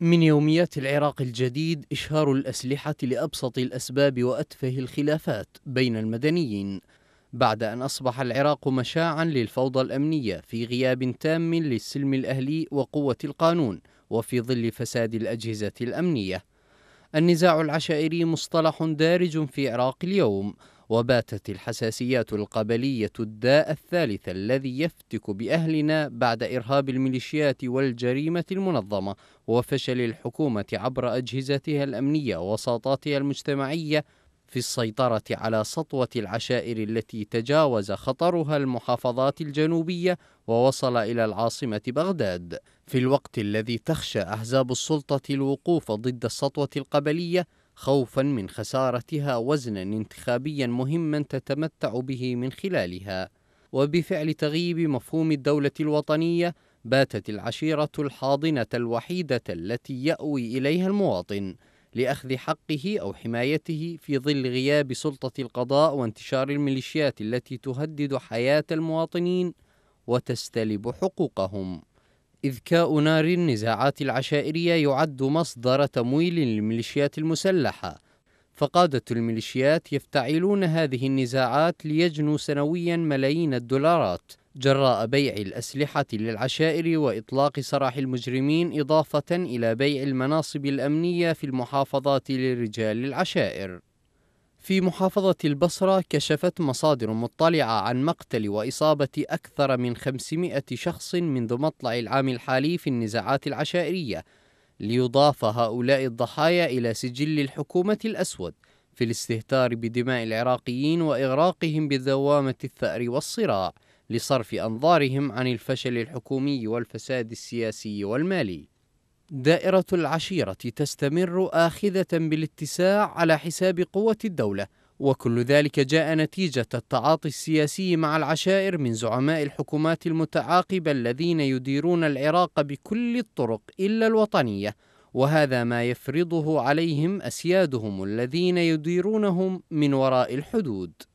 من يوميات العراق الجديد إشهار الأسلحة لأبسط الأسباب وأتفه الخلافات بين المدنيين بعد أن أصبح العراق مشاعا للفوضى الأمنية في غياب تام للسلم الأهلي وقوة القانون وفي ظل فساد الأجهزة الأمنية النزاع العشائري مصطلح دارج في عراق اليوم وباتت الحساسيات القبلية الداء الثالث الذي يفتك بأهلنا بعد إرهاب الميليشيات والجريمة المنظمة وفشل الحكومة عبر أجهزتها الأمنية ووساطاتها المجتمعية في السيطرة على سطوة العشائر التي تجاوز خطرها المحافظات الجنوبية ووصل إلى العاصمة بغداد، في الوقت الذي تخشى أحزاب السلطة الوقوف ضد السطوة القبلية خوفا من خسارتها وزنا انتخابيا مهما تتمتع به من خلالها وبفعل تغييب مفهوم الدوله الوطنيه باتت العشيره الحاضنه الوحيده التي ياوي اليها المواطن لاخذ حقه او حمايته في ظل غياب سلطه القضاء وانتشار الميليشيات التي تهدد حياه المواطنين وتستلب حقوقهم إذكاء نار النزاعات العشائرية يعد مصدر تمويل للميليشيات المسلحة فقادة الميليشيات يفتعلون هذه النزاعات ليجنوا سنويا ملايين الدولارات جراء بيع الأسلحة للعشائر وإطلاق سراح المجرمين إضافة إلى بيع المناصب الأمنية في المحافظات لرجال العشائر في محافظة البصرة كشفت مصادر مطلعة عن مقتل وإصابة أكثر من 500 شخص منذ مطلع العام الحالي في النزاعات العشائرية ليضاف هؤلاء الضحايا إلى سجل الحكومة الأسود في الاستهتار بدماء العراقيين وإغراقهم بدوامة الثأر والصراع لصرف أنظارهم عن الفشل الحكومي والفساد السياسي والمالي دائرة العشيرة تستمر آخذة بالاتساع على حساب قوة الدولة، وكل ذلك جاء نتيجة التعاطي السياسي مع العشائر من زعماء الحكومات المتعاقبة الذين يديرون العراق بكل الطرق إلا الوطنية، وهذا ما يفرضه عليهم أسيادهم الذين يديرونهم من وراء الحدود.